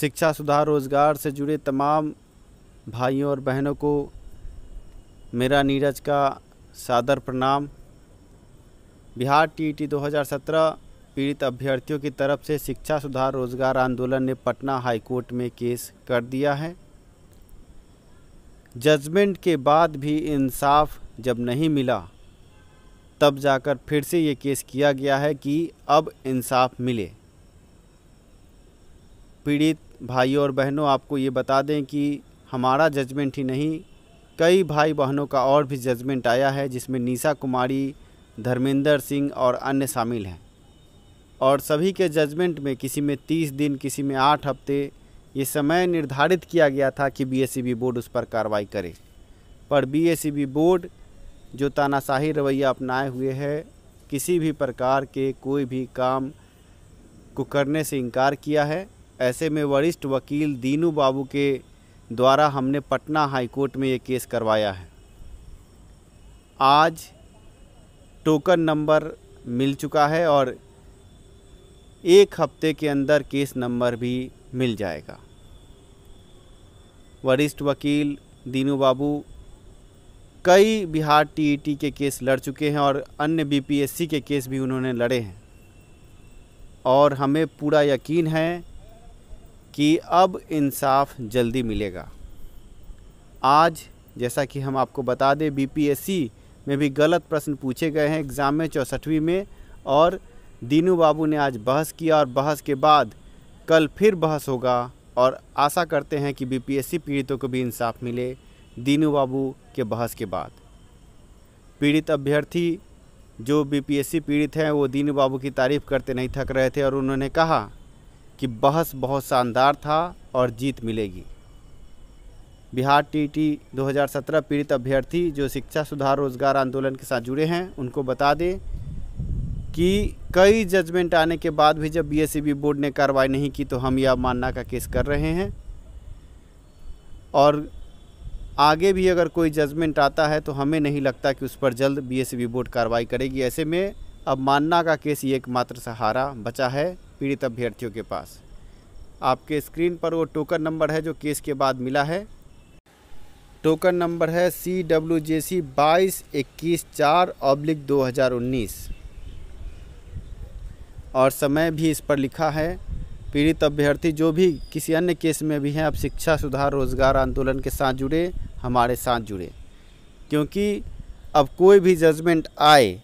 शिक्षा सुधार रोज़गार से जुड़े तमाम भाइयों और बहनों को मेरा नीरज का सादर प्रणाम बिहार टीईटी 2017 पीड़ित अभ्यर्थियों की तरफ से शिक्षा सुधार रोजगार आंदोलन ने पटना हाईकोर्ट में केस कर दिया है जजमेंट के बाद भी इंसाफ जब नहीं मिला तब जाकर फिर से ये केस किया गया है कि अब इंसाफ मिले पीड़ित भाइयों और बहनों आपको ये बता दें कि हमारा जजमेंट ही नहीं कई भाई बहनों का और भी जजमेंट आया है जिसमें निशा कुमारी धर्मेंद्र सिंह और अन्य शामिल हैं और सभी के जजमेंट में किसी में तीस दिन किसी में आठ हफ्ते ये समय निर्धारित किया गया था कि बी e बोर्ड उस पर कार्रवाई करे पर बी e बोर्ड जो तानाशाही रवैया अपनाए हुए है किसी भी प्रकार के कोई भी काम को करने से इनकार किया है ऐसे में वरिष्ठ वकील दीनू बाबू के द्वारा हमने पटना हाईकोर्ट में ये केस करवाया है आज टोकन नंबर मिल चुका है और एक हफ्ते के अंदर केस नंबर भी मिल जाएगा वरिष्ठ वकील दीनू बाबू कई बिहार टीईटी e के केस लड़ चुके हैं और अन्य बीपीएससी के केस भी उन्होंने लड़े हैं और हमें पूरा यकीन है कि अब इंसाफ जल्दी मिलेगा आज जैसा कि हम आपको बता दें बीपीएससी में भी गलत प्रश्न पूछे गए हैं एग्ज़ाम में चौसठवीं में और दीनू बाबू ने आज बहस किया और बहस के बाद कल फिर बहस होगा और आशा करते हैं कि बीपीएससी पीड़ितों को भी इंसाफ मिले दीनू बाबू के बहस के बाद पीड़ित अभ्यर्थी जो बीपीएससी पीड़ित हैं वो दीनू बाबू की तारीफ़ करते नहीं थक रहे थे और उन्होंने कहा कि बहस बहुत शानदार था और जीत मिलेगी बिहार टीटी 2017 पीड़ित अभ्यर्थी जो शिक्षा सुधार रोजगार आंदोलन के साथ जुड़े हैं उनको बता दें कि कई जजमेंट आने के बाद भी जब बी e बोर्ड ने कार्रवाई नहीं की तो हम यह मानना का केस कर रहे हैं और आगे भी अगर कोई जजमेंट आता है तो हमें नहीं लगता कि उस पर जल्द बी e बोर्ड कार्रवाई करेगी ऐसे में अब मानना का केस ये एकमात्र सहारा बचा है पीड़ित अभ्यर्थियों के पास आपके स्क्रीन पर वो टोकन नंबर है जो केस के बाद मिला है टोकन नंबर है सी डब्ल्यू जे सी बाईस इक्कीस चार ऑब्लिक दो हज़ार उन्नीस और समय भी इस पर लिखा है पीड़ित अभ्यर्थी जो भी किसी अन्य केस में भी हैं अब शिक्षा सुधार रोजगार आंदोलन के साथ जुड़े हमारे साथ जुड़े क्योंकि अब कोई भी जजमेंट आए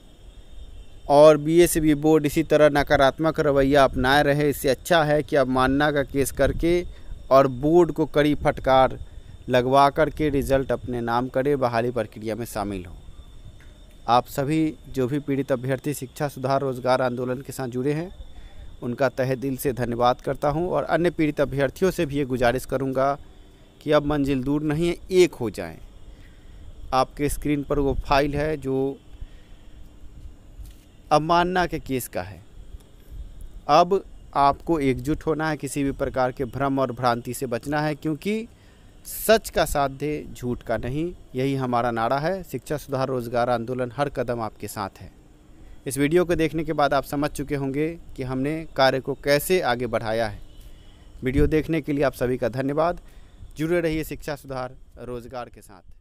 और बीएसबी बोर्ड इसी तरह नकारात्मक रवैया अपनाए रहे इससे अच्छा है कि अब मानना का केस करके और बोर्ड को कड़ी फटकार लगवा करके रिजल्ट अपने नाम करे बहाली प्रक्रिया में शामिल हो आप सभी जो भी पीड़ित अभ्यर्थी शिक्षा सुधार रोजगार आंदोलन के साथ जुड़े हैं उनका तह दिल से धन्यवाद करता हूं और अन्य पीड़ित अभ्यर्थियों से भी ये गुजारिश करूंगा कि अब मंजिल दूर नहीं है एक हो जाएं। आपके स्क्रीन पर वो फाइल है जो अवमानना के केस का है अब आपको एकजुट होना है किसी भी प्रकार के भ्रम और भ्रांति से बचना है क्योंकि सच का साथ दे झूठ का नहीं यही हमारा नारा है शिक्षा सुधार रोजगार आंदोलन हर कदम आपके साथ है इस वीडियो को देखने के बाद आप समझ चुके होंगे कि हमने कार्य को कैसे आगे बढ़ाया है वीडियो देखने के लिए आप सभी का धन्यवाद जुड़े रहिए शिक्षा सुधार रोजगार के साथ